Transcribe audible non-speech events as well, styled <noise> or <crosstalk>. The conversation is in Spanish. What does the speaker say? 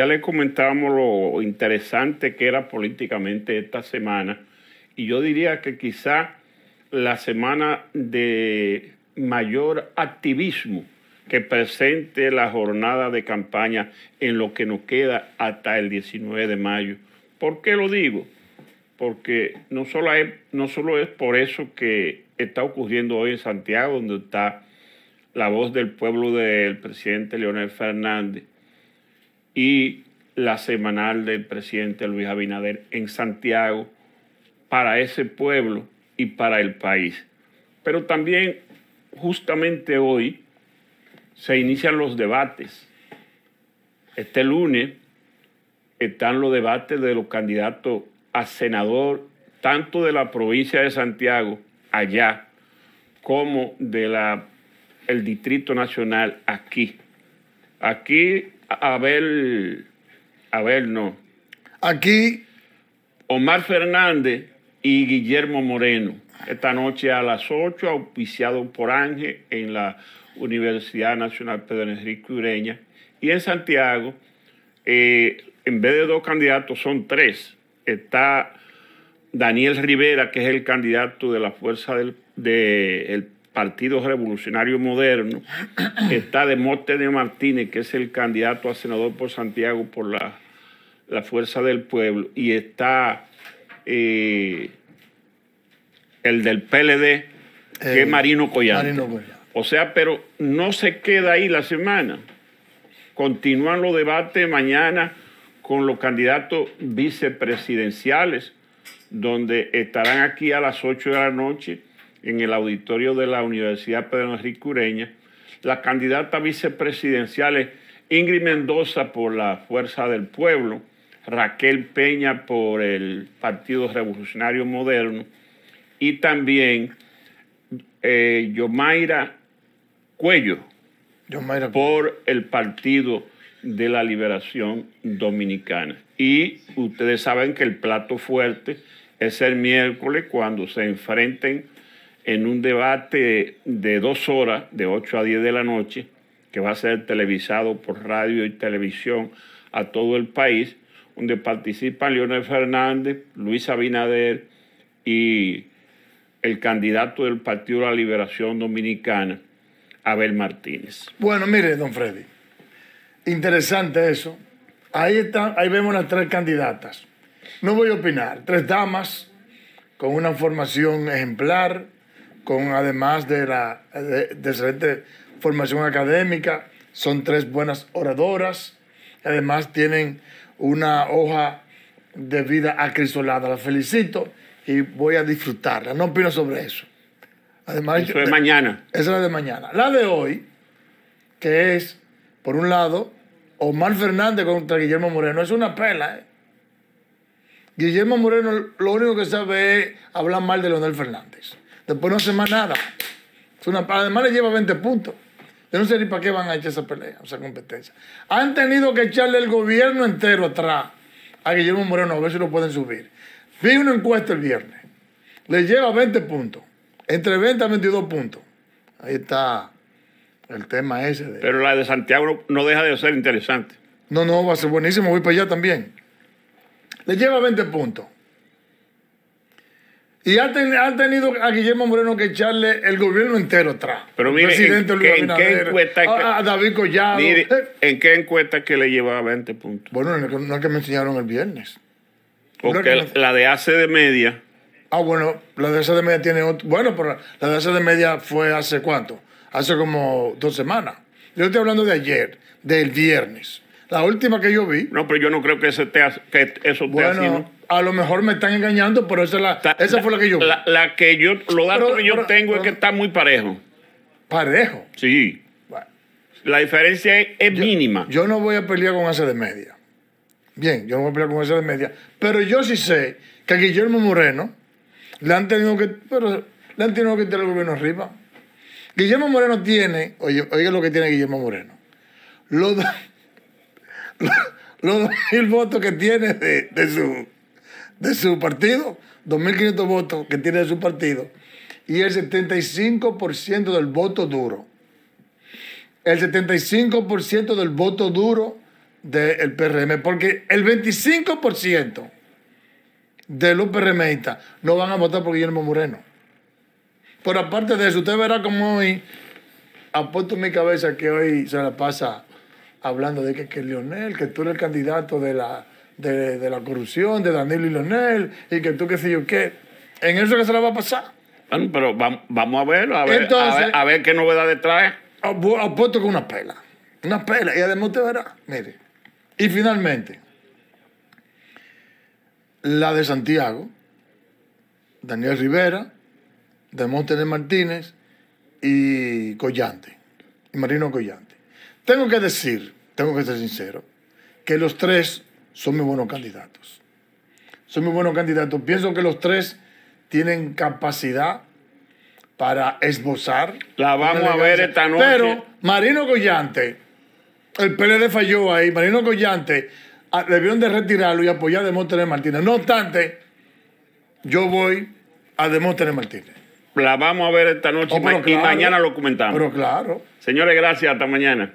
Ya le comentábamos lo interesante que era políticamente esta semana y yo diría que quizá la semana de mayor activismo que presente la jornada de campaña en lo que nos queda hasta el 19 de mayo. ¿Por qué lo digo? Porque no solo es, no solo es por eso que está ocurriendo hoy en Santiago, donde está la voz del pueblo del presidente Leonel Fernández, y la semanal del presidente Luis Abinader en Santiago para ese pueblo y para el país. Pero también justamente hoy se inician los debates. Este lunes están los debates de los candidatos a senador, tanto de la provincia de Santiago allá como de la el Distrito Nacional aquí. Aquí a ver, a ver, no. Aquí. Omar Fernández y Guillermo Moreno. Esta noche a las 8, auspiciado por Ángel en la Universidad Nacional Pedro Enrique Ureña. Y en Santiago, eh, en vez de dos candidatos, son tres. Está Daniel Rivera, que es el candidato de la Fuerza del de, Partido Revolucionario Moderno, <clears throat> está de Martínez, que es el candidato a senador por Santiago por la, la Fuerza del Pueblo, y está eh, el del PLD, que es eh, Marino Collado. Marino O sea, pero no se queda ahí la semana. Continúan los debates mañana con los candidatos vicepresidenciales, donde estarán aquí a las 8 de la noche en el auditorio de la Universidad Pedro Enrique Ureña, la candidata vicepresidencial es Ingrid Mendoza por la Fuerza del Pueblo, Raquel Peña por el Partido Revolucionario Moderno y también eh, Yomaira Cuello por el Partido de la Liberación Dominicana. Y ustedes saben que el plato fuerte es el miércoles cuando se enfrenten en un debate de dos horas, de 8 a 10 de la noche, que va a ser televisado por radio y televisión a todo el país, donde participan Leonel Fernández, Luis Abinader y el candidato del Partido de la Liberación Dominicana, Abel Martínez. Bueno, mire, don Freddy, interesante eso. Ahí, está, ahí vemos las tres candidatas. No voy a opinar. Tres damas con una formación ejemplar, además de la excelente formación académica, son tres buenas oradoras, además tienen una hoja de vida acrisolada. La felicito y voy a disfrutarla. No opino sobre eso. Además, eso de mañana. Esa es la de mañana. La de hoy, que es, por un lado, Omar Fernández contra Guillermo Moreno. Es una pela, ¿eh? Guillermo Moreno lo único que sabe es hablar mal de Leonel Fernández. Después no hace más nada. Es una, además le lleva 20 puntos. Yo no sé ni para qué van a echar esa pelea, esa competencia. Han tenido que echarle el gobierno entero atrás a Guillermo Moreno, a ver si lo pueden subir. Vi una encuesta el viernes. Le lleva 20 puntos. Entre 20 a 22 puntos. Ahí está el tema ese. Pero la de Santiago no deja de ser interesante. No, no, va a ser buenísimo. Voy para allá también. Le lleva 20 puntos. Y ha, tenido a Guillermo Moreno que echarle el gobierno entero atrás. Pero mire, Presidente en, qué encuesta que, David Collado. ¿En qué encuesta que le llevaba 20 puntos? Bueno, no es que me enseñaron el viernes. Porque la de hace de media. Ah, bueno, la de hace de media tiene Bueno, pero la de hace de media fue hace cuánto? Hace como dos semanas. Yo estoy hablando de ayer, del viernes. La última que yo vi. No, pero yo no creo que, ese eso esté bueno, a lo mejor me están engañando, pero esa, esa fue la que yo. La, que yo, lo yo tengo es que está muy parejo. ¿Parejo? Sí. La diferencia es, mínima. Yo no voy a pelear con ese de media. Bien, yo no voy a pelear con ese de media. Pero yo sí sé que a Guillermo Moreno le han tenido que, pero, le han tenido que el gobierno arriba. Guillermo Moreno tiene, oye, oiga lo que tiene Guillermo Moreno. Los, <laughs> los, mil votos que tiene de su de su partido, 2.500 votos que tiene de su partido, y el 75% del voto duro. El 75% del voto duro del PRM, porque el 25% de los PRMistas no van a votar por Guillermo Moreno. Pero aparte de eso, usted verá como hoy, apuesto en mi cabeza que hoy se la pasa hablando de que, Lionel, que tú eres el candidato de la de, la corrupción, de Daniel y Leonel, y que tú qué sé yo qué. En eso que se la va a pasar. Bueno, pero vamos a verlo, a ver, a ver, qué novedad trae. Apuesto con una pela. Una pela. Y además te verá. Mire. Y finalmente, la de Santiago, Daniel Rivera, de Martínez y Collante. Y Marino Collante. Tengo que decir, tengo que ser sincero, que los tres son muy buenos candidatos. Son muy buenos candidatos. Pienso que los tres tienen capacidad para esbozar. La vamos a ver esta noche. Pero Marino Goyante, el PLD falló ahí. Marino le debieron de retirarlo y apoyar a Demóstenes Martínez. No obstante, yo voy a Demóstenes Martínez. La vamos a ver esta noche oh, y mañana lo comentamos. Pero claro. Señores, gracias. Hasta mañana.